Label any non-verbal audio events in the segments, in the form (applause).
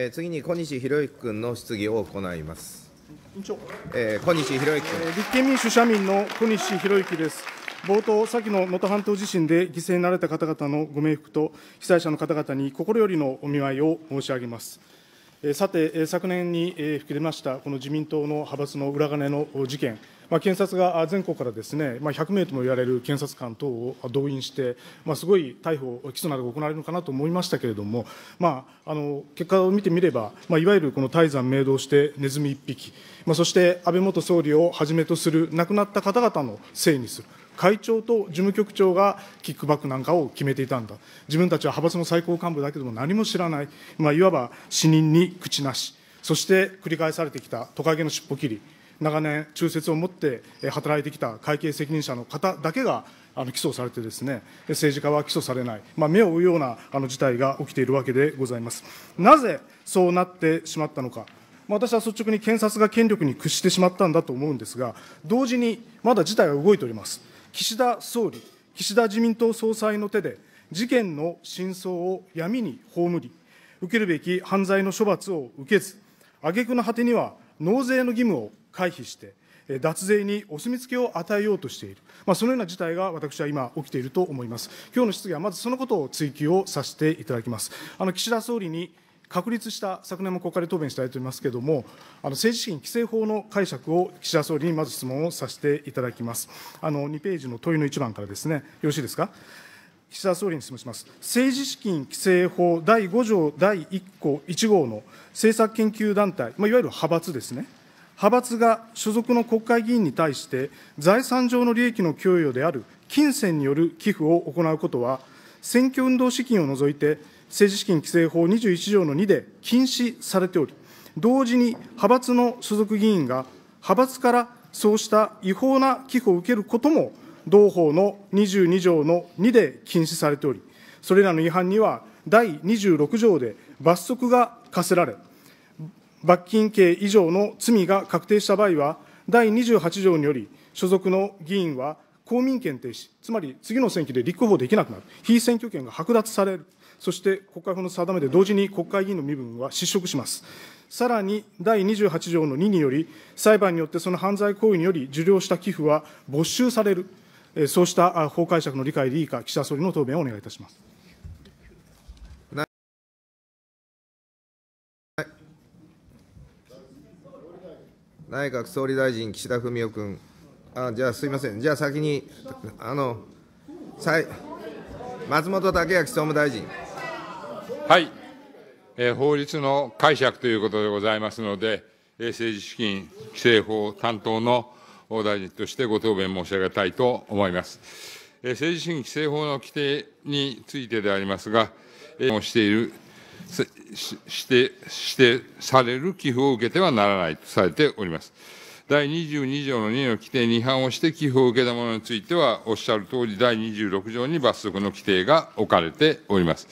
えー、次に小西博之君の質疑を行います。えー、小西博之君、えー、立憲民主・社民の小西博之です。冒頭、先の能登半島地震で犠牲になられた方々のご冥福と、被災者の方々に心よりのお見舞いを申し上げます。えさて、昨年に、えー、吹き出ました、この自民党の派閥の裏金の事件。まあ、検察が全国からですね、まあ、100名とも言われる検察官等を動員して、まあ、すごい逮捕、起訴などが行われるのかなと思いましたけれども、まあ、あの結果を見てみれば、まあ、いわゆるこの泰山明堂してネズミ1匹、まあ、そして安倍元総理をはじめとする亡くなった方々のせいにする。会長と事務局長がキックバックなんかを決めていたんだ、自分たちは派閥の最高幹部だけども何も知らない、まあ、いわば死人に口なし、そして繰り返されてきたトカゲの尻尾切り、長年、忠説を持って働いてきた会計責任者の方だけがあの起訴されてですね、政治家は起訴されない、まあ、目を追うようなあの事態が起きているわけでございます。なぜそうなってしまったのか、まあ、私は率直に検察が権力に屈してしまったんだと思うんですが、同時にまだ事態は動いております。岸田総理、岸田自民党総裁の手で、事件の真相を闇に葬り、受けるべき犯罪の処罰を受けず、挙句の果てには納税の義務を回避して、脱税にお墨付きを与えようとしている、まあ、そのような事態が私は今、起きていると思います。今日の質疑はまずそのことを追及をさせていただきます。あの岸田総理に確立した昨年も国会で答弁したいと思いますけれども、あの政治資金規正法の解釈を岸田総理にまず質問をさせていただきます。あの2ページの問いの1番からですね、よろしいですか。岸田総理に質問します。政治資金規正法第5条第1項1号の政策研究団体、まあ、いわゆる派閥ですね。派閥が所属の国会議員に対して財産上の利益の供与である金銭による寄付を行うことは、選挙運動資金を除いて、政治資金規正法21条の2で禁止されており、同時に派閥の所属議員が、派閥からそうした違法な寄付を受けることも、同法の22条の2で禁止されており、それらの違反には、第26条で罰則が課せられ、罰金刑以上の罪が確定した場合は、第28条により、所属の議員は公民権停止、つまり次の選挙で立候補できなくなる、非選挙権が剥奪される、そして国会法の定めで同時に国会議員の身分は失職します。さらに第28条の2により、裁判によってその犯罪行為により受領した寄付は没収される、そうした法解釈の理解でいいか、岸田総理の答弁をお願いいたします。内閣総理大臣、岸田文雄君、あじゃあすみません、じゃあ先に、あの松本剛明総務大臣。はい、えー、法律の解釈ということでございますので、え政治資金規正法担当の大臣としてご答弁申し上げたいと思います。えー、政治資金規正法の規定についてでありますが、えー、しているしてしてされる寄付を受けてはならないとされております。第22条の2の規定に違反をして寄付を受けたものについては、おっしゃるとおり、第26条に罰則の規定が置かれております。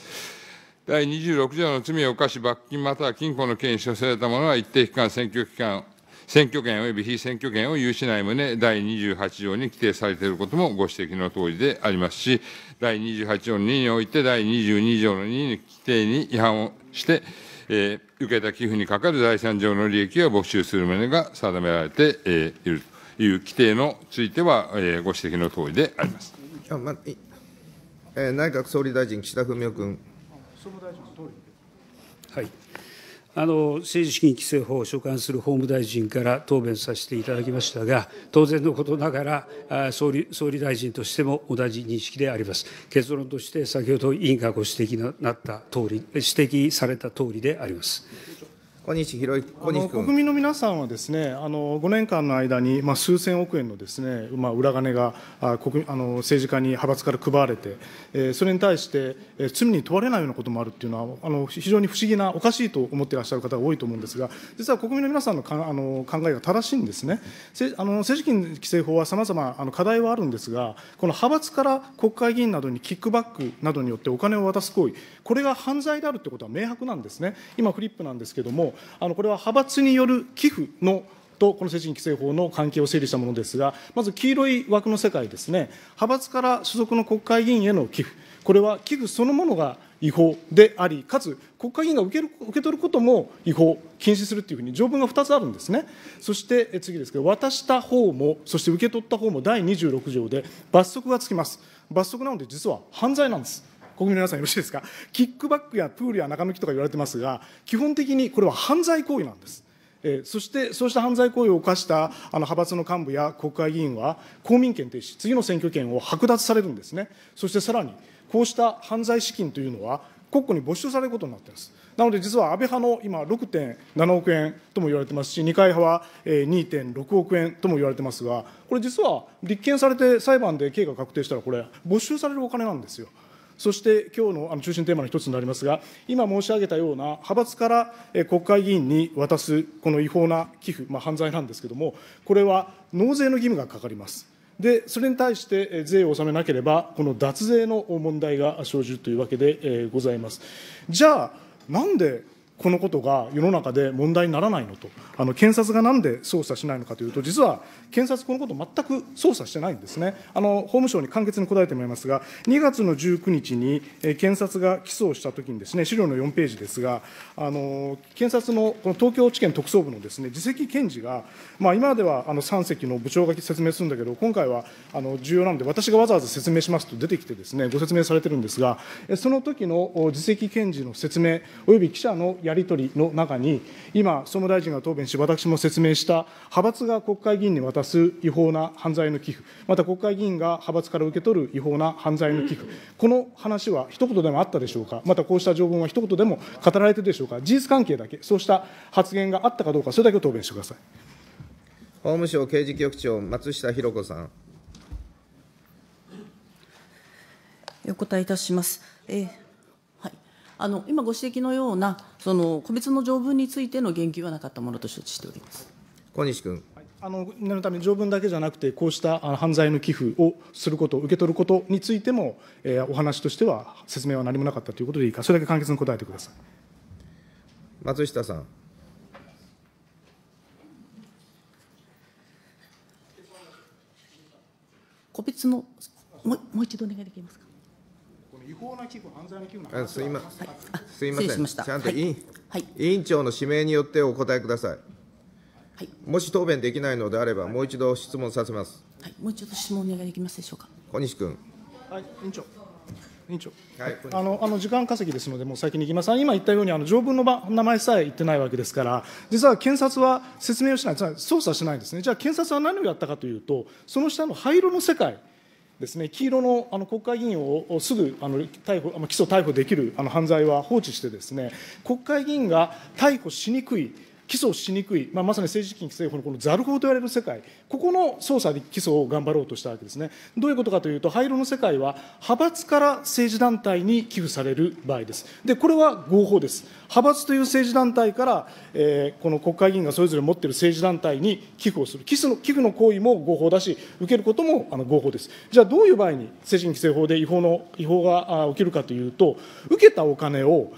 第26条の罪を犯し、罰金または禁錮の刑に処された者は一定期間、選挙期間選挙権及び非選挙権を有しない旨、第28条に規定されていることもご指摘のとおりでありますし、第28条の2において、第22条の2の規定に違反をして、えー、受けた寄付にかかる財産上の利益を没収する旨が定められて、えー、いるという規定のついては、えー、ご指摘のとおりであります。内閣総理大臣、岸田文雄君。総務大臣の通りはい政治資金規正法を所管する法務大臣から答弁させていただきましたが、当然のことながら、総理総理大臣としても同じ認識であります。結論として、先ほど委員がご指摘になったとおり、指摘されたとおりであります。小西博之君国民の皆さんはです、ね、あの5年間の間に、まあ、数千億円のですね、まあ、裏金があ国あの政治家に派閥から配われて、えー、それに対して、えー、罪に問われないようなこともあるっていうのはあの、非常に不思議な、おかしいと思っていらっしゃる方が多いと思うんですが、実は国民の皆さんのかあの考えが正しいんですね、せあの政治金規正法はさまざま課題はあるんですが、この派閥から国会議員などにキックバックなどによってお金を渡す行為、これが犯罪であるということは明白なんですね。今フリップなんですけどもあのこれは派閥による寄付のとこの政治規制法の関係を整理したものですが、まず黄色い枠の世界ですね、派閥から所属の国会議員への寄付、これは寄付そのものが違法であり、かつ国会議員が受ける受け取ることも違法、禁止するというふうに条文が2つあるんですね、そして次ですけど、渡した方も、そして受け取った方も第26条で罰則がつきます、罰則なので、実は犯罪なんです。国民の皆さんよろしいですか、キックバックやプールや中抜きとか言われてますが、基本的にこれは犯罪行為なんです。えそしてそうした犯罪行為を犯したあの派閥の幹部や国会議員は、公民権停止、次の選挙権を剥奪されるんですね、そしてさらに、こうした犯罪資金というのは、国庫に没収されることになっています。なので、実は安倍派の今、6.7億円とも言われてますし、二階派は2.6億円とも言われてますが、これ、実は立件されて裁判で刑が確定したら、これ、没収されるお金なんですよ。そして今日のあの中心テーマの一つになりますが、今申し上げたような派閥から国会議員に渡すこの違法な寄付、まあ、犯罪なんですけれども、これは納税の義務がかかります。で、それに対して税を納めなければ、この脱税の問題が生じるというわけでございます。じゃあ、なんでこのことが世の中で問題にならないのと、あの検察がなんで捜査しないのかというと、実は検察、このこと全く捜査してないんですね、あの法務省に簡潔に答えてもらいますが、2月の19日に、え検察が起訴をしたときにです、ね、資料の4ページですが、あの検察のこの東京地検特捜部のです、ね、次席検事が、まあ、今まではあの3席の部長が説明するんだけど、今回はあの重要なので、私がわざわざ説明しますと出てきてです、ね、ご説明されてるんですが、その時の次席検事の説明、および記者のやり取りの中に、今、総務大臣が答弁し、私も説明した、派閥が国会議員に渡す違法な犯罪の寄付、また国会議員が派閥から受け取る違法な犯罪の寄付、この話は一言でもあったでしょうか、またこうした条文は一言でも語られてるでしょうか、事実関係だけ、そうした発言があったかどうか、それだけを答弁してください。法務省刑事局長、松下弘子さん。お答えいたします。えーあの今ご指摘のような、その個別の条文についての言及はなかったものと承知しております小西君。あの念のため、条文だけじゃなくて、こうした犯罪の寄付をすること、受け取ることについても、えー、お話としては説明は何もなかったということでいいか、それだけ簡潔に答えてください松下さん。個別のもう一度お願いできますか。違法な寄付、犯罪の寄付のすいま、はい、すいません、ししちゃんと委員,、はい、委員長の指名によってお答えください。はい、もし答弁できないのであれば、もう一度質問させます。はい、もう一度質問お願いできますでしょうか。小西君。はい、委員長。委員長、はい、あのあの時間稼ぎですので、もう先に行きます、今言ったように、あの条文の名前さえ言ってないわけですから、実は検察は説明をしない、つまり捜査しないんですね、じゃあ、検察は何をやったかというと、その下の灰色の世界。ですね、黄色のあの国会議員をすぐあの逮捕起訴、逮捕できるあの犯罪は放置してです、ね、国会議員が逮捕しにくい起訴しにくい、まあ、まさに政治資金規正法のこのざる法と言われる世界、ここの捜査で起訴を頑張ろうとしたわけですね。どういうことかというと、廃炉の世界は、派閥から政治団体に寄付される場合です。で、これは合法です。派閥という政治団体から、えー、この国会議員がそれぞれ持っている政治団体に寄付をする。寄付の寄付の行為も合法だし、受けることもあの合法です。じゃあ、どういう場合に政治資金規正法で違法の違法が起きるかというと、受けたお金を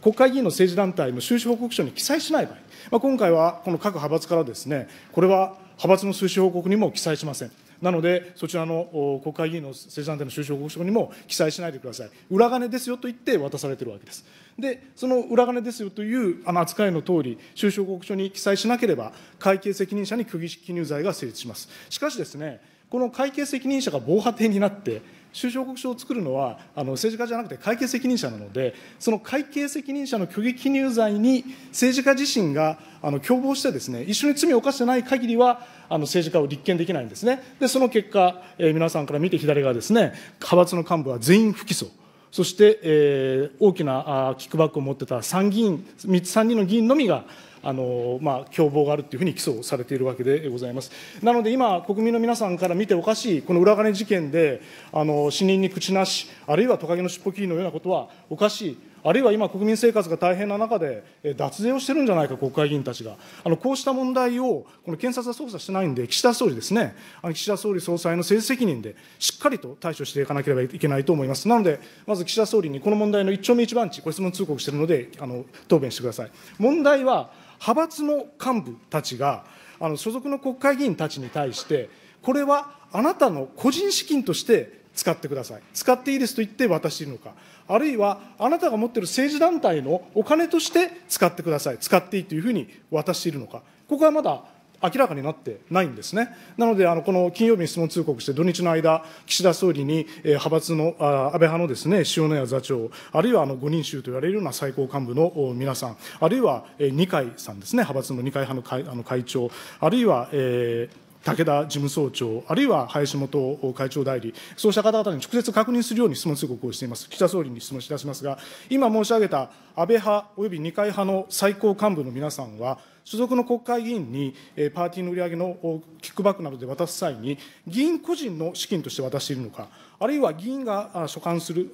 国会議員の政治団体の収支報告書に記載しない場合。まあ、今回はこの各派閥からですね、これは派閥の収支報告にも記載しません。なので、そちらの国会議員の政治団体の収支報告書にも記載しないでください。裏金ですよと言って渡されてるわけです。で、その裏金ですよというあの扱いのとおり、収支報告書に記載しなければ、会計責任者に区切記入罪が成立します。しかしですね、この会計責任者が防波堤になって、収支報告書を作るのはあの政治家じゃなくて会計責任者なので、その会計責任者の虚偽記入罪に政治家自身があの共謀してです、ね、一緒に罪を犯してない限りは、あの政治家を立件できないんですね、でその結果、えー、皆さんから見て左側です、ね、派閥の幹部は全員不起訴。そして、えー、大きなあキックバックを持ってた参議院、3人の議員のみが、あの、まあ、共謀があるというふうに起訴されているわけでございます。なので今、国民の皆さんから見ておかしい、この裏金事件で、あの死人に口なし、あるいはトカゲの尻尾切りのようなことはおかしい。あるいは今、国民生活が大変な中で、脱税をしてるんじゃないか、国会議員たちが、あのこうした問題をこの検察は捜査してないんで、岸田総理ですね、あの岸田総理総裁の政治責任で、しっかりと対処していかなければいけないと思います。なので、まず岸田総理にこの問題の一丁目一番地、ご質問通告しているので、あの答弁してください。問題は派閥の幹部たちが、あの所属の国会議員たちに対して、これはあなたの個人資金として使ってください、使っていいですと言って渡しているのか、あるいはあなたが持っている政治団体のお金として使ってください、使っていいというふうに渡しているのか、ここはまだ明らかになってないんですね。なので、あのこの金曜日に質問通告して、土日の間、岸田総理に、えー、派閥のあ安倍派のですね塩谷座長、あるいはあの5人衆と言われるような最高幹部の皆さん、あるいは、えー、二階さんですね、派閥の二階派の会あの会長、あるいは、えー武田事務総長、あるいは林元会長代理、そうした方々に直接確認するように質問通告をしています。岸田総理に質問いたしますが、今申し上げた安倍派および二階派の最高幹部の皆さんは、所属の国会議員にパーティーの売り上げのキックバックなどで渡す際に、議員個人の資金として渡しているのか、あるいは議員が所管する、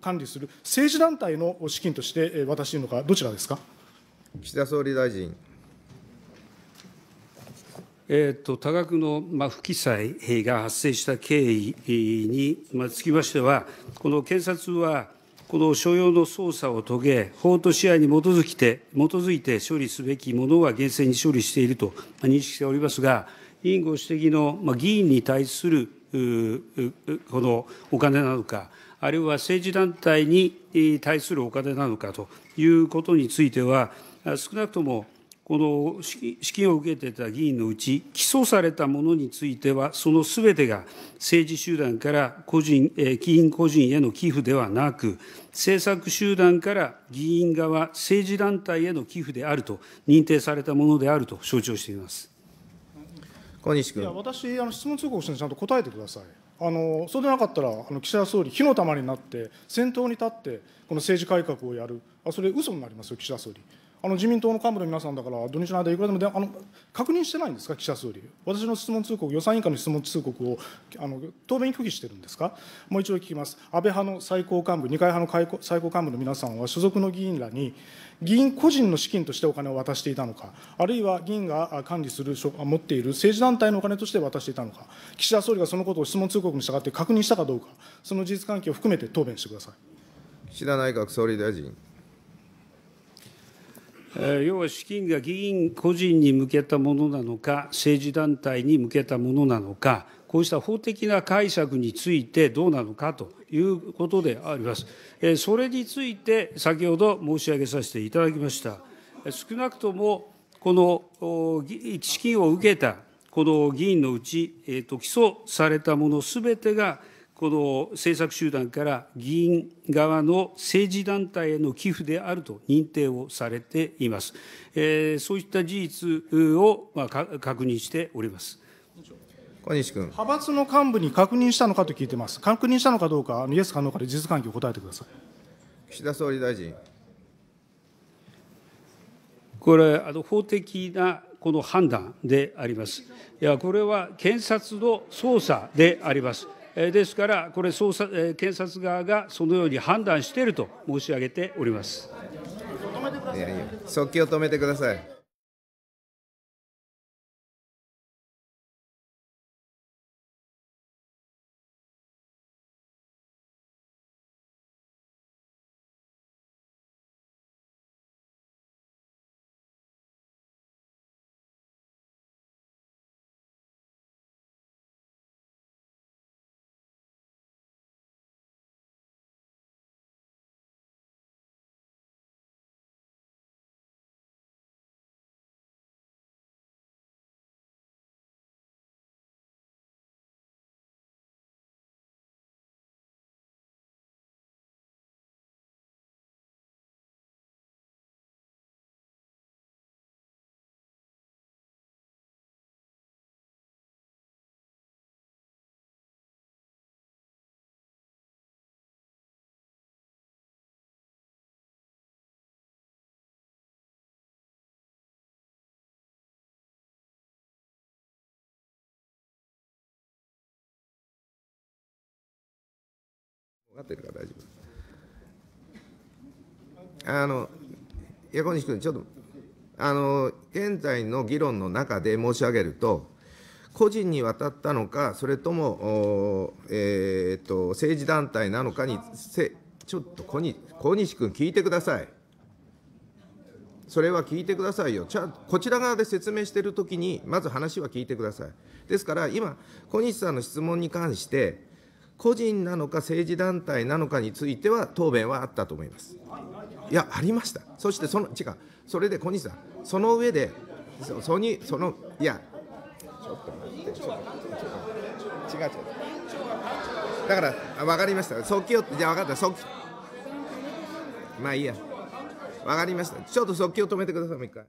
管理する政治団体の資金として渡しているのか、どちらですか。岸田総理大臣。多額の不記載が発生した経緯につきましては、この検察は、この所要の捜査を遂げ、法と支配に基づきて、基づいて処理すべきものは厳正に処理していると認識しておりますが、委員ご指摘の議員に対するこのお金なのか、あるいは政治団体に対するお金なのかということについては、少なくともこの資金を受けてた議員のうち、起訴されたものについては、そのすべてが政治集団から個人、議員個人への寄付ではなく、政策集団から議員側、政治団体への寄付であると認定されたものであると承知をしています。小西君。いや私あの質問通告してちゃんと答えてください。あのそうでなかったらあの岸田総理、火の玉になって、先頭に立って、この政治改革をやる、あそれ、嘘になりますよ、岸田総理。あの自民党の幹部の皆さんだから、土日の間、いくらでもであの確認してないんですか、岸田総理、私の質問通告、予算委員会の質問通告をあの答弁拒否してるんですか、もう一度聞きます、安倍派の最高幹部、二階派の最高幹部の皆さんは、所属の議員らに、議員個人の資金としてお金を渡していたのか、あるいは議員が管理する、持っている政治団体のお金として渡していたのか、岸田総理がそのことを質問通告に従って確認したかどうか、その事実関係を含めて答弁してください。岸田内閣総理大臣。要は資金が議員個人に向けたものなのか、政治団体に向けたものなのか、こうした法的な解釈についてどうなのかということであります。それについて、先ほど申し上げさせていただきました。少なくとも、この資金を受けたこの議員のうち、えと起訴されたものすべてが、この政策集団から議員側の政治団体への寄付であると認定をされています。えそういった事実をまあ確認しております。小西君派閥の幹部に確認したのかと聞いてます、確認したのかどうか、イエスかノかで事実関係を答えてください岸田総理大臣。これ、あの法的なこの判断であります。いや、これは検察の捜査であります。ですから、これ捜査、検察側がそのように判断していると申し上げております。速記を止めてください。なってるから大丈夫あの小西君ちょっとあの現在の議論の中で申し上げると個人に渡ったのかそれとも、えーと、と政治団体なのかにせちょっと小西小西君聞いてくださいそれは聞いてくださいよちゃこちら側で説明しているときにまず話は聞いてくださいですから今小西さんの質問に関して個人なのか政治団体なのかについては答弁はあったと思います。いや、ありました、そしてその、違う、それで小西さん、その上で、そそにそのいや、ちょっと待って、ちょっと待って、違う違う、だから、分かりました、即興って、じゃあ分かった、即まあいいや、分かりました、ちょっと即興止めてください、もう一回。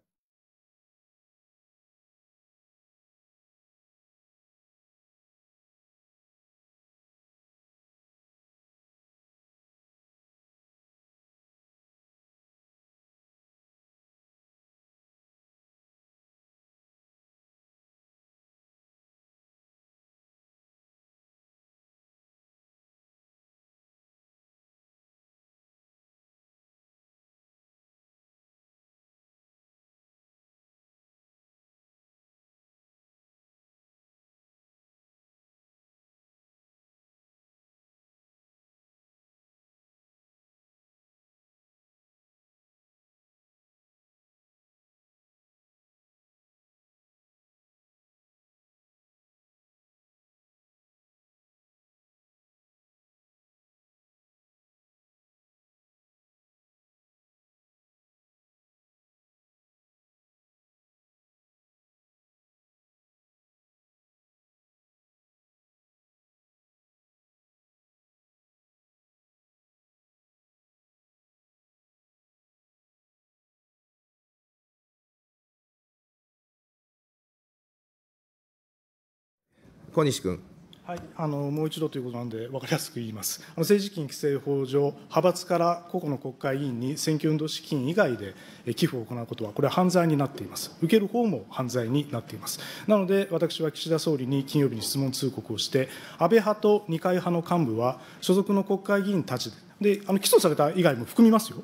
小西君。はい、あのもう一度ということなんで、分かりやすく言います、あの政治資金規正法上、派閥から個々の国会議員に選挙運動資金以外で寄付を行うことは、これは犯罪になっています、受ける方も犯罪になっています、なので、私は岸田総理に金曜日に質問通告をして、安倍派と二階派の幹部は、所属の国会議員たちで、であの起訴された以外も含みますよ。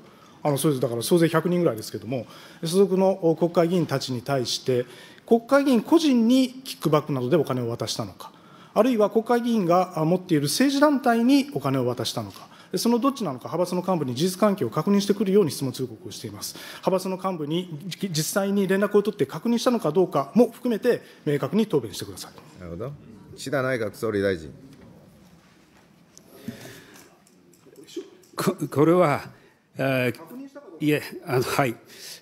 あのそれだから総勢100人ぐらいですけれども、所属の国会議員たちに対して、国会議員個人にキックバックなどでお金を渡したのか、あるいは国会議員が持っている政治団体にお金を渡したのか、そのどっちなのか、派閥の幹部に事実関係を確認してくるように質問通告をしています。派閥の幹部に実際に連絡を取って確認したのかどうかも含めて、明確に答弁してください。なるほど。岸田内閣総理大臣。ここれは、いえあの、はい、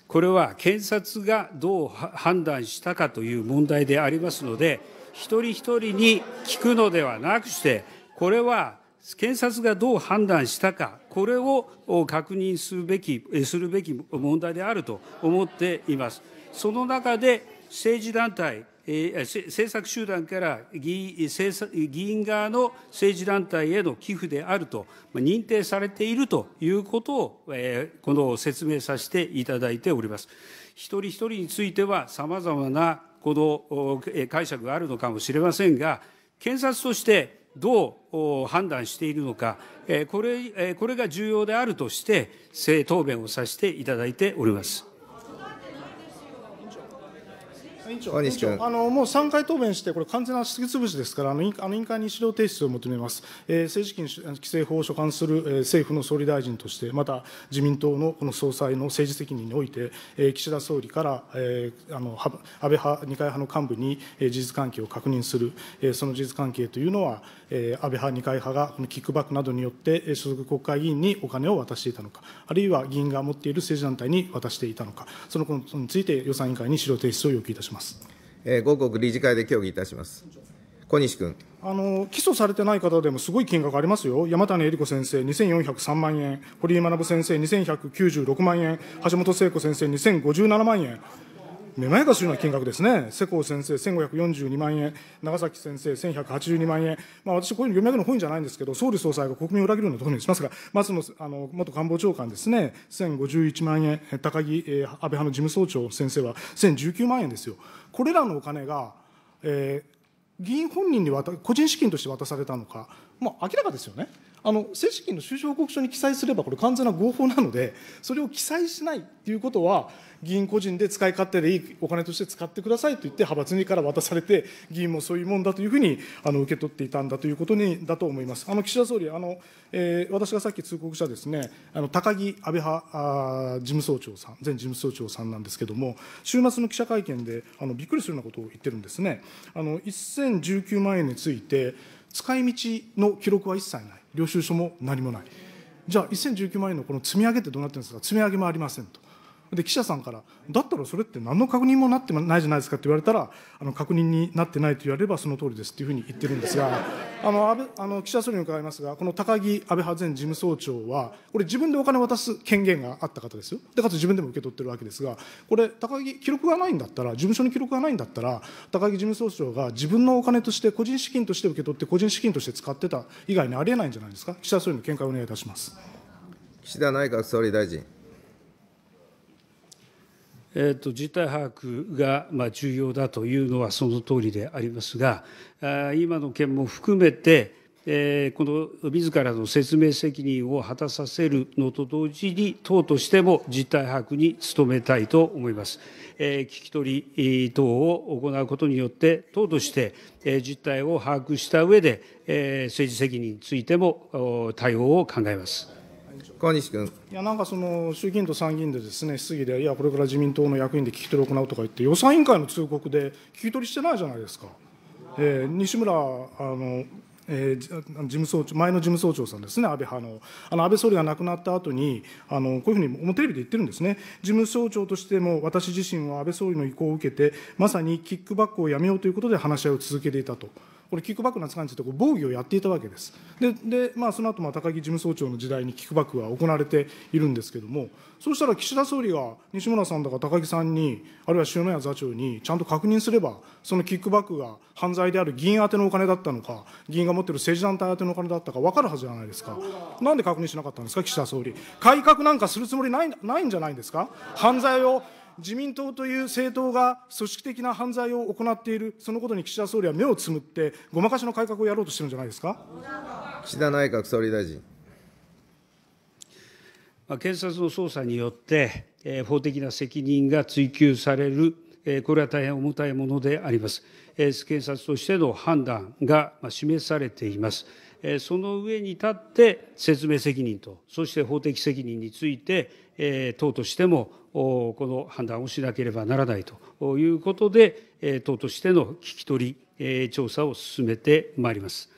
これは検察がどう判断したかという問題でありますので、一人一人に聞くのではなくして、これは検察がどう判断したか、これを確認するべき、するべき問題であると思っています。その中で政治団体、政策集団から議員側の政治団体への寄付であると認定されているということを、この説明させていただいております。一人一人については、さまざまなこの解釈があるのかもしれませんが、検察としてどう判断しているのか、これこれが重要であるとして、答弁をさせていただいております。委員長、あのもう3回答弁して、これ、完全な質疑潰しですから、あの委員会に資料提出を求めます、えー、政治資金規正法を所管する、えー、政府の総理大臣として、また自民党のこの総裁の政治責任において、えー、岸田総理から、えー、あの安倍派、二階派の幹部に、えー、事実関係を確認する、えー、その事実関係というのは、えー、安倍派、二階派がこのキックバックなどによって、所属国会議員にお金を渡していたのか、あるいは議員が持っている政治団体に渡していたのか、そのことについて予算委員会に資料提出を要求いたします。します。えー、五国理事会で協議いたします。小西君。あの起訴されてない方でもすごい金額ありますよ、山谷恵理子先生、2403万円、堀井学先生、2196万円、橋本聖子先生、2057万円。めまいがするような金額ですね、世耕先生、1542万円、長崎先生、1182万円、まあ、私、こういう読み上げの本じゃないんですけど、総理総裁が国民を裏切るようなところにしますが、松野あの元官房長官ですね、1051万円、高木、えー、安倍派の事務総長先生は1019万円ですよ、これらのお金が、えー、議員本人に渡個人資金として渡されたのか。まあ、明らかですよね。あの正式の収支報告書に記載すれば、これ、完全な合法なので、それを記載しないということは、議員個人で使い勝手でいいお金として使ってくださいと言って、派閥にから渡されて、議員もそういうもんだというふうにあの受け取っていたんだということにだと思います。あの岸田総理あの、えー、私がさっき通告したです、ね、あの高木安倍派あ事務総長さん、前事務総長さんなんですけれども、週末の記者会見であのびっくりするようなことを言ってるんですね。あの1019万円について使い道の記録は一切ない領収書も何もないじゃあ1019万円のこの積み上げってどうなってるんですか積み上げもありませんとで記者さんから「だったらそれって何の確認もなってないじゃないですか」って言われたら「あの確認になってない」と言われればその通りですっていうふうに言ってるんですが (laughs) あの安倍あの岸田総理に伺いますがこの高木安倍派前事務総長はこれ自分でお金渡す権限があった方ですよでかつ自分でも受け取ってるわけですがこれ高木記録がないんだったら事務所に記録がないんだったら高木事務総長が自分のお金として個人資金として受け取って個人資金として使ってた以外にありえないんじゃないですか岸田総理の見解をお願いいたします岸田内閣総理大臣。実態把握が重要だというのはそのとおりでありますが、今の件も含めて、このみずからの説明責任を果たさせるのと同時に、党としても実態把握に努めたいと思います。聞き取り等を行うことによって、党として実態を把握した上で、政治責任についても対応を考えます。川西君いやなんかその衆議院と参議院でですね質疑で、いや、これから自民党の役員で聞き取りを行うとか言って、予算委員会の通告で聞き取りしてないじゃないですか、えー、西村あの、えー、事務総長、前の事務総長さんですね、安倍派の、あの安倍総理が亡くなった後にあのこういうふうにもうテレビで言ってるんですね、事務総長としても、私自身は安倍総理の意向を受けて、まさにキックバックをやめようということで話し合いを続けていたと。これキックバックの扱いについてこう防御をやっていたわけです。でで、まあ、その後まあ高木事務総長の時代にキックバックが行われているんですけどもそうしたら岸田総理が西村さんだか高木さんにあるいは塩谷座長にちゃんと確認すればそのキックバックが犯罪である議員宛てのお金だったのか議員が持っている政治団体宛てのお金だったか分かるはずじゃないですかなんで確認しなかったんですか岸田総理改革なんかするつもりないないんじゃないんですか犯罪を自民党という政党が組織的な犯罪を行っている、そのことに岸田総理は目をつむって、ごまかしの改革をやろうとしてるんじゃないですか岸田内閣総理大臣。検察の捜査によって、法的な責任が追及される、これは大変重たいものであります。検察としての判断が示されています。その上に立って説明責任と、そして法的責任について、党としてもこの判断をしなければならないということで、党としての聞き取り、調査を進めてまいります。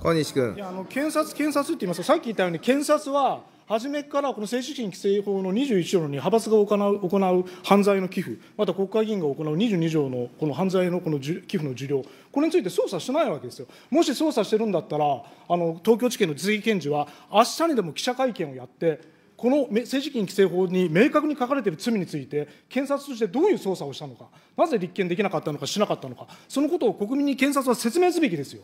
小西君。いやあの検察、検察って言いますさっき言ったように、検察は初めからこの政治資金規正法の21条の派閥が行う行う犯罪の寄付、また国会議員が行う22条のこの犯罪のこの寄付の受領、これについて捜査してないわけですよ。もし捜査してるんだったら、あの東京地検の随検事は、明日にでも記者会見をやって、この政治資金規正法に明確に書かれている罪について、検察としてどういう捜査をしたのか、なぜ立件できなかったのか、しなかったのか、そのことを国民に検察は説明すべきですよ。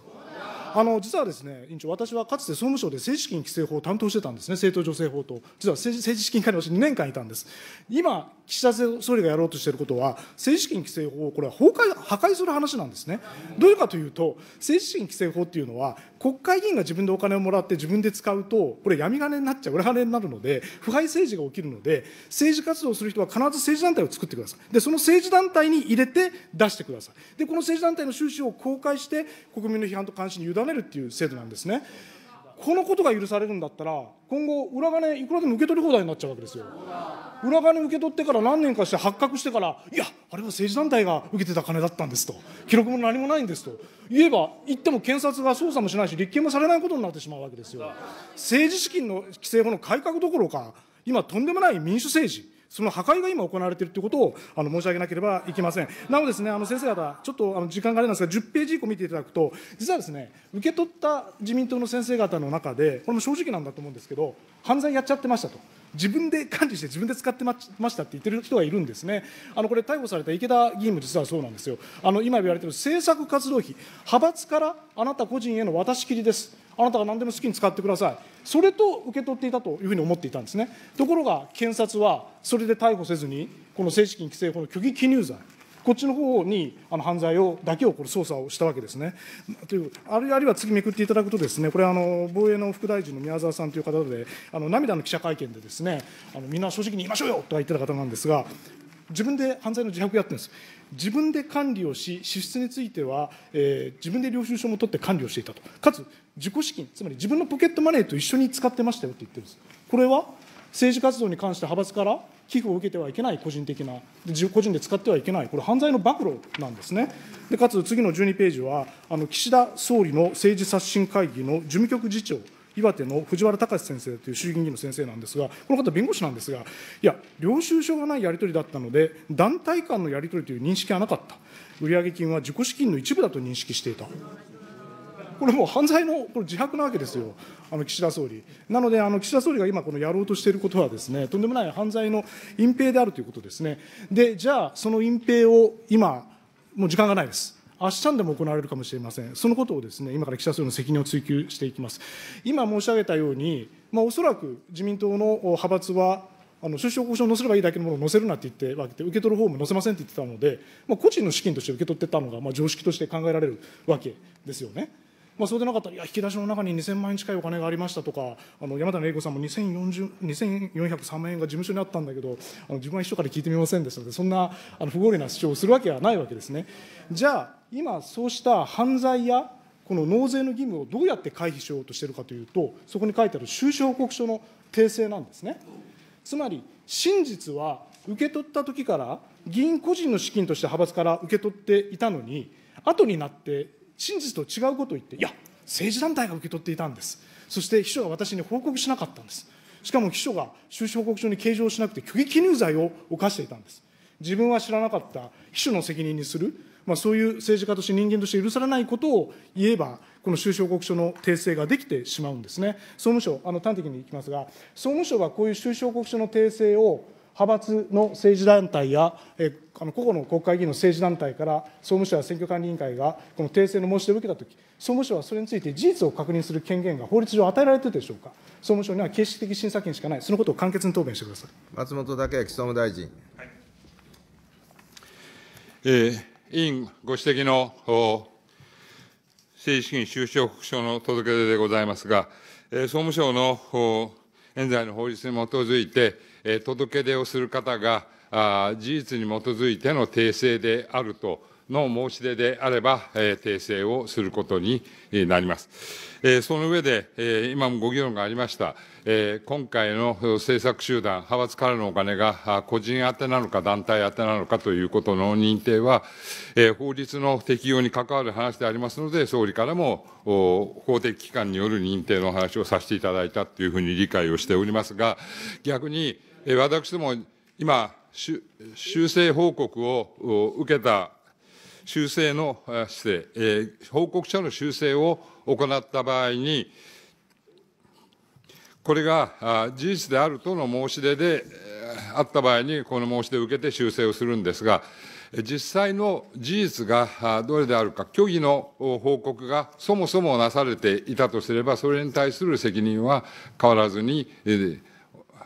あの実はですね、委員長、私はかつて総務省で政治資金規正法を担当してたんですね、政党助成法と、実は政治資金課に私、2年間いたんです。今、岸田総理がやろうとしていることは、政治資金規正法をこれは崩壊、破壊する話なんですね。どういうかというと、政治資金規正法っていうのは、国会議員が自分でお金をもらって自分で使うとこれ闇金になっちゃう裏金になるので腐敗政治が起きるので政治活動をする人は必ず政治団体を作ってくださいでその政治団体に入れて出してくださいでこの政治団体の収支を公開して国民の批判と関心に委ねるっていう制度なんですね。このことが許されるんだったら、今後、裏金いくらでも受け取り放題になっちゃうわけですよ。裏金受け取ってから何年かして発覚してから、いや、あれは政治団体が受けてた金だったんですと、記録も何もないんですと、言えば、言っても検察が捜査もしないし、立件もされないことになってしまうわけですよ。政治資金の規制法の改革どころか、今、とんでもない民主政治、その破壊が今行われているということをあの申し上げなければいけません。なおですね、あの先生方、ちょっとあの時間があれなんですが、10ページ以降見ていただくと、実はですね、受け取った自民党の先生方の中で、これも正直なんだと思うんですけど、犯罪やっちゃってましたと。自分で管理して自分で使ってましたって言ってる人がいるんですね、あのこれ、逮捕された池田議員も実はそうなんですよ、あの今言われている政策活動費、派閥からあなた個人への渡し切りです、あなたが何でも好きに使ってくださいそれと受け取っていたというふうに思っていたんですねところが検察はそれで逮捕せずにこの正式に規制法の虚偽記入罪こっちの方にあの犯罪をだけをこれ捜査をしたわけですね。というあるいは次めくっていただくとですねこれあの防衛の副大臣の宮沢さんという方であの涙の記者会見でですねあのみんな正直に言いましょうよとは言ってた方なんですが自分で犯罪の自白やってるんです自分で管理をし支出については、えー、自分で領収書も取って管理をしていたとかつ自己資金つまり自分のポケットマネーと一緒に使ってましたよって言ってるんですこれは政治活動に関して派閥から寄付を受けてはいけない個人的な個人で使ってはいけないこれ犯罪の暴露なんですねでかつ次の12ページはあの岸田総理の政治刷新会議の事務局次長岩手の藤原隆先生という衆議院議員の先生なんですが、この方、弁護士なんですが、いや、領収書がないやり取りだったので、団体間のやり取りという認識はなかった、売上金は自己資金の一部だと認識していた。これもう犯罪のこれ自白なわけですよ、あの岸田総理。なので、あの岸田総理が今、このやろうとしていることはです、ね、とんでもない犯罪の隠蔽であるということですね。で、じゃあ、その隠蔽を今、もう時間がないです。明日にでも行われるかもしれません、そのことをです、ね、今から岸田総理の責任を追及していきます。今申し上げたように、まあ、おそらく自民党の派閥は、あの収支報告書を載せればいいだけのものを載せるなって言ってわけで、受け取る方も載せませんって言ってたので、まあ、個人の資金として受け取ってたのが、まあ、常識として考えられるわけですよね。まあ、そうでなかったら、いや、引き出しの中に2000万円近いお金がありましたとか、あの山谷玲子さんも2403万円が事務所にあったんだけど、あの自分は秘書から聞いてみませんでしたので、そんなあの不合理な主張をするわけはないわけですね。じゃあ今、そうした犯罪やこの納税の義務をどうやって回避しようとしているかというと、そこに書いてある収支報告書の訂正なんですね。つまり、真実は受け取ったときから議員個人の資金として派閥から受け取っていたのに、後になって真実と違うことを言って、いや、政治団体が受け取っていたんです、そして秘書が私に報告しなかったんです、しかも秘書が収支報告書に計上しなくて、虚偽記入罪を犯していたんです。自分は知らなかった秘書の責任にするまあ、そういう政治家として人間として許されないことを言えば、この収支報告書の訂正ができてしまうんですね。総務省、あの端的にいきますが、総務省はこういう収支報告書の訂正を、派閥の政治団体や、えあの個々の国会議員の政治団体から総務省や選挙管理委員会がこの訂正の申し出を受けたとき、総務省はそれについて事実を確認する権限が法律上与えられているでしょうか、総務省には形式的審査権しかない、そのことを簡潔に答弁してください松本剛明総務大臣。はいえー委員ご指摘の政治資金収支報告書の届け出でございますが、総務省の現在の法律に基づいて、届け出をする方が事実に基づいての訂正であるとの申し出であれば、訂正をすることになります。その上で、今もご議論がありました、えー、今回の政策集団、派閥からのお金が個人宛てなのか団体宛てなのかということの認定は、えー、法律の適用に関わる話でありますので、総理からも法的機関による認定の話をさせていただいたというふうに理解をしておりますが、逆に、えー、私ども今、修正報告を受けた修正の、失礼、えー、報告書の修正を行った場合に、これが事実であるとの申し出であった場合に、この申し出を受けて修正をするんですが、実際の事実がどれであるか、虚偽の報告がそもそもなされていたとすれば、それに対する責任は変わらずに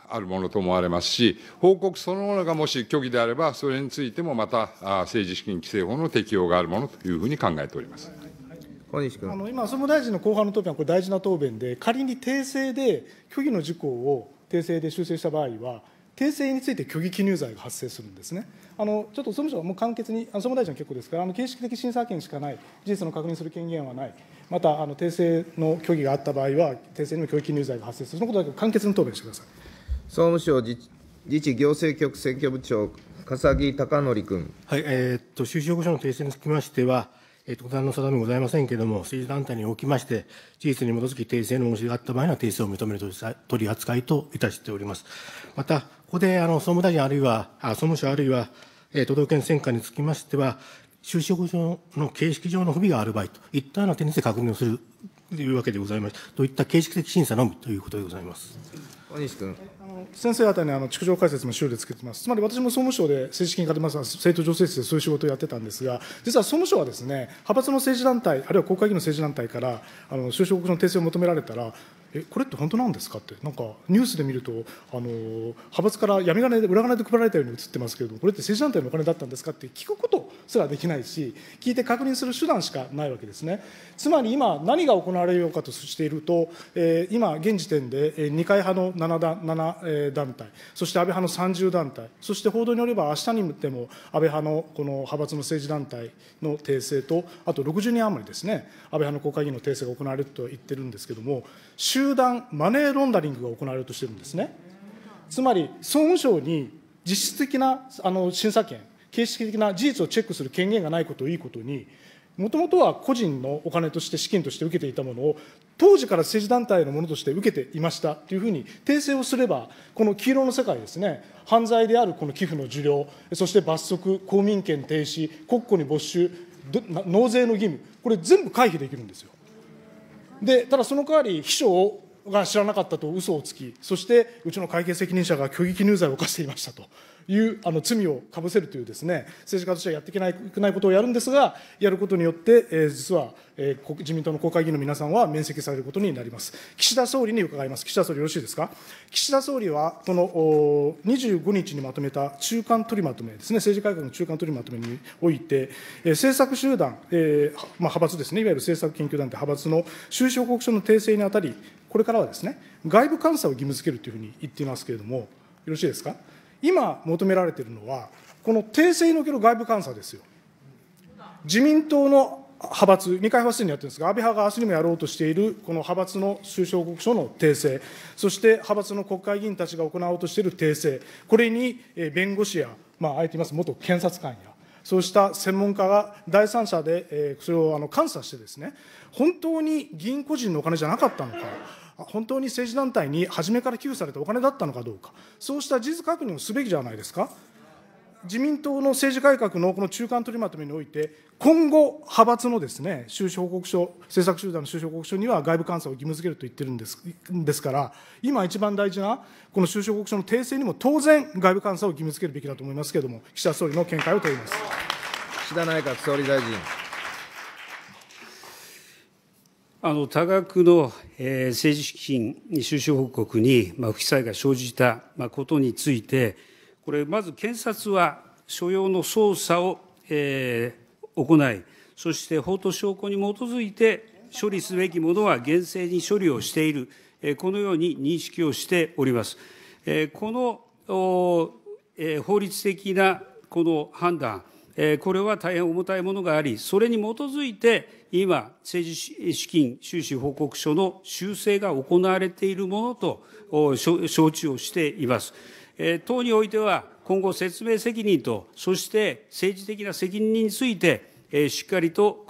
あるものと思われますし、報告そのものがもし虚偽であれば、それについてもまた政治資金規正法の適用があるものというふうに考えております。あの今、総務大臣の後半の答弁はこれ、大事な答弁で、仮に訂正で虚偽の事項を訂正で修正した場合は、訂正について虚偽記入罪が発生するんですね。あのちょっと総務省はもう簡潔に、あの総務大臣は結構ですから、あの形式的審査権しかない、事実の確認する権限はない、またあの訂正の虚偽があった場合は、訂正にも虚偽記入罪が発生する、そのことだけ簡潔に答弁してください総務省自治行政局選挙部長、笠木貴則君。はいえー、っと収支報告書の訂正につきましては特段の定めございませんけれども、政治団体におきまして、事実に基づき訂正の申し出があった場合には、訂正を認める取り扱いといたしております。また、ここであの総務大臣あるいは、あ総務省あるいは、え都道府県選管につきましては、就職上の形式上の不備がある場合といったような点について確認をするというわけでございました。といった形式的審査のみということでございます。小西君先生方にあの築城解説も資料でつけてます、つまり私も総務省で正式にかてます政党助成室でそういう仕事をやってたんですが、実は総務省はですね、派閥の政治団体、あるいは国会議員の政治団体から、あの収支報告書の訂正を求められたら、えこれって本当なんですかってなんかニュースで見るとあの派閥から闇金で裏金で配られたように映ってますけれどもこれって政治団体のお金だったんですかって聞くことすらできないし聞いて確認する手段しかないわけですねつまり今何が行われようかとしていると、えー、今現時点で二階派の 7, だ7団体そして安倍派の30団体そして報道によれば明日にでも安倍派のこの派閥の政治団体の訂正とあと60人余りですね安倍派の国会議員の訂正が行われると言ってるんですけども集団マネーロンダリングが行われるとしてるんですね。つまり、総務省に実質的なあの審査権、形式的な事実をチェックする権限がないことをいいことに、もともとは個人のお金として、資金として受けていたものを、当時から政治団体のものとして受けていましたというふうに訂正をすれば、この黄色の世界ですね、犯罪であるこの寄付の受領、そして罰則、公民権停止、国庫に没収、納税の義務、これ全部回避できるんですよ。でただその代わり秘書が知らなかったと嘘をつきそしてうちの会計責任者が虚偽記入罪を犯していましたというあの罪をかぶせるというですね政治家としてはやっていけないないことをやるんですがやることによって、えー、実は、えー、自民党の国会議員の皆さんは免責されることになります岸田総理に伺います岸田総理よろしいですか岸田総理はこのお25日にまとめた中間取りまとめですね政治改革の中間取りまとめにおいて、えー、政策集団、えーまあ、派閥ですねいわゆる政策研究団体派閥の収支報告書の訂正にあたりこれからはですね外部監査を義務付けるというふうに言っていますけれどもよろしいですか今求められているのは、この訂正における外部監査ですよ。自民党の派閥、二階派閥でやってるんですが、安倍派が明日にもやろうとしているこの派閥の収支報告書の訂正、そして派閥の国会議員たちが行おうとしている訂正、これに弁護士や、まあ、あえて言います、元検察官や、そうした専門家が第三者でそれを監査してですね、本当に議員個人のお金じゃなかったのか。本当に政治団体に初めから寄付されたお金だったのかどうか、そうした事実確認をすべきじゃないですか。自民党の政治改革のこの中間取りまとめにおいて、今後、派閥のですね、収支報告書、政策集団の収支報告書には外部監査を義務付けると言ってるんですですから、今一番大事な、この収支報告書の訂正にも当然、外部監査を義務付けるべきだと思いますけれども、岸田総理の見解を問います。岸田内閣総理大臣。多額の政治資金収支報告に不記載が生じたことについて、これ、まず検察は所要の捜査を行い、そして法と証拠に基づいて処理すべきものは厳正に処理をしている、このように認識をしております。この法律的なこの判断、これは大変重たいものがあり、それに基づいて、今、政治資金収支報告書の修正が行われているものと承知をしています。党においては、今後説明責任と、そして政治的な責任について、しっかりと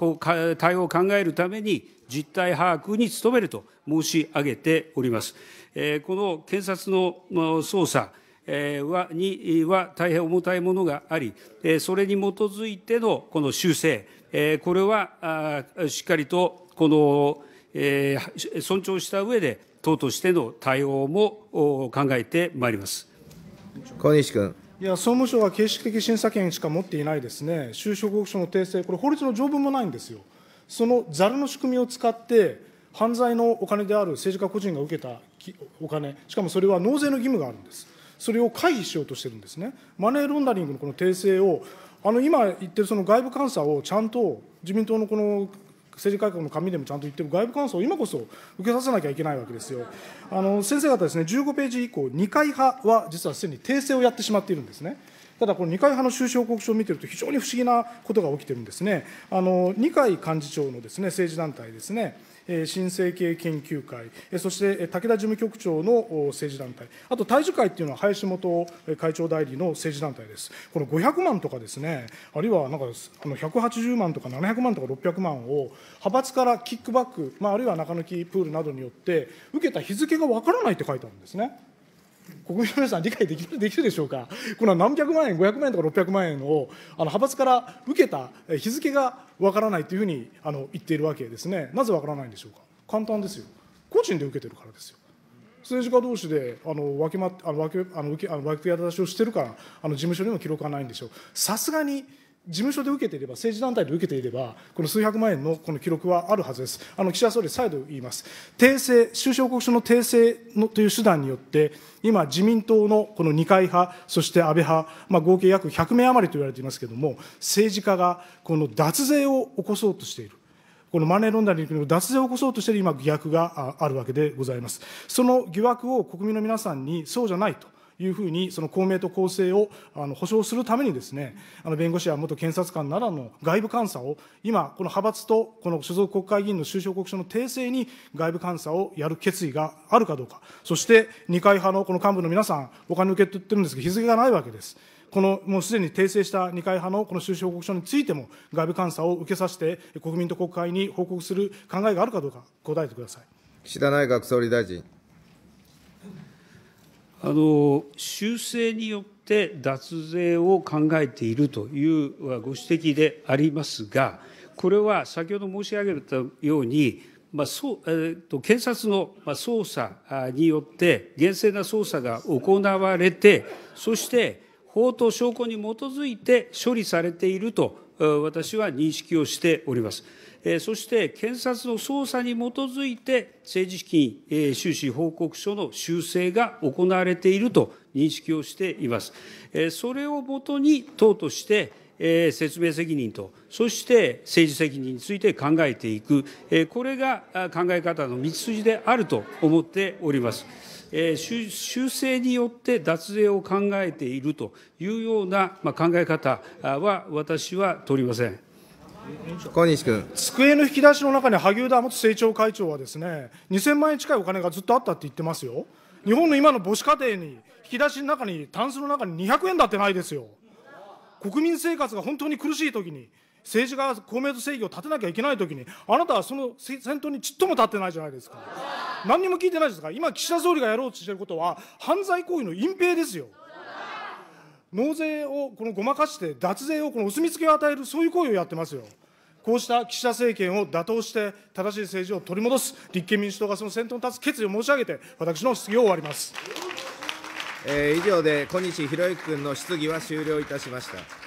対応を考えるために、実態把握に努めると申し上げております。この検察の捜査はには大変重たいものがあり、それに基づいてのこの修正、これはしっかりと尊重したうえで、党としての対応も考えてまいります小西君。いや総務省は形式的審査権しか持っていないですね、収支報告書の訂正、これ、法律の条文もないんですよ、そのざるの仕組みを使って、犯罪のお金である政治家個人が受けたお金、しかもそれは納税の義務があるんです、それを回避しようとしてるんですね、マネーロンダリングのこの訂正をあの今言ってるその外部監査をちゃんと自民党のこの政治改革の紙でもちゃんと言ってる外部監査を今こそ受けさせなきゃいけないわけですよ。あの先生方ですね、15ページ以降、二階派は実はすでに訂正をやってしまっているんですね。ただ、この二階派の収支報告書を見てると、非常に不思議なことが起きてるんですね。あの二階幹事長のですね政治団体ですね。新生系研究会、そして武田事務局長の政治団体、あと大樹会っていうのは林元会長代理の政治団体です。この500万とかですね、あるいはなんかあの180万とか700万とか600万を派閥からキックバック、まあ、あるいは中抜きプールなどによって受けた日付がわからないって書いてあるんですね。国民の皆さん、理解できるできるでしょうか、この何百万円、500万円とか600万円をあの派閥から受けた日付がわからないというふうにあの言っているわけですね、なぜわからないんでしょうか、簡単ですよ、個人で受けてるからですよ。政治家同士であの分けまあの分けあの分けあの分け渡しをしてるからあの事務所にも記録がないんでしょう。さすがに事務所で受けていれば、政治団体で受けていれば、この数百万円のこの記録はあるはずです。あの岸田総理、再度言います。訂正、収支報告書の訂正のという手段によって、今、自民党のこの二階派、そして安倍派、まあ、合計約100名余りと言われていますけれども、政治家がこの脱税を起こそうとしている。このマネーロンダリングの脱税を起こそうとしている今、疑惑があるわけでございます。その疑惑を国民の皆さんにそうじゃないと、いうふうに、その公明と公正をあの保障するためにですね、あの弁護士や元検察官ならの外部監査を、今、この派閥とこの所属国会議員の収支報告書の訂正に外部監査をやる決意があるかどうか、そして二階派のこの幹部の皆さん、お金受け取ってるんですけど、日付がないわけです。このもうすでに訂正した二階派のこの収支報告書についても、外部監査を受けさせて、国民と国会に報告する考えがあるかどうか、答えてください。岸田内閣総理大臣。修正によって脱税を考えているというご指摘でありますが、これは先ほど申し上げたように、検察の捜査によって、厳正な捜査が行われて、そして法と証拠に基づいて処理されていると、私は認識をしております。そして検察の捜査に基づいて、政治資金収支報告書の修正が行われていると認識をしています。それをもとに、党として、説明責任と、そして政治責任について考えていく、これが考え方の道筋であると思っております。修正によって脱税を考えているというような考え方は私は取りません。小西君机の引き出しの中に萩生田元政調会長はですね2000万円近いお金がずっとあったって言ってますよ日本の今の母子家庭に引き出しの中にタンスの中に200円だってないですよ国民生活が本当に苦しい時に政治が公明党正義を立てなきゃいけない時にあなたはその先頭にちっとも立ってないじゃないですか何にも聞いてないですから今岸田総理がやろうとしていることは犯罪行為の隠蔽ですよ納税をこのごまかして、脱税をこのお墨付けを与える、そういう行為をやってますよ。こうした岸田政権を打倒して、正しい政治を取り戻す、立憲民主党がその先頭に立つ決意を申し上げて、私の質疑を終わります。えー、以上で小西洋之君の質疑は終了いたしました。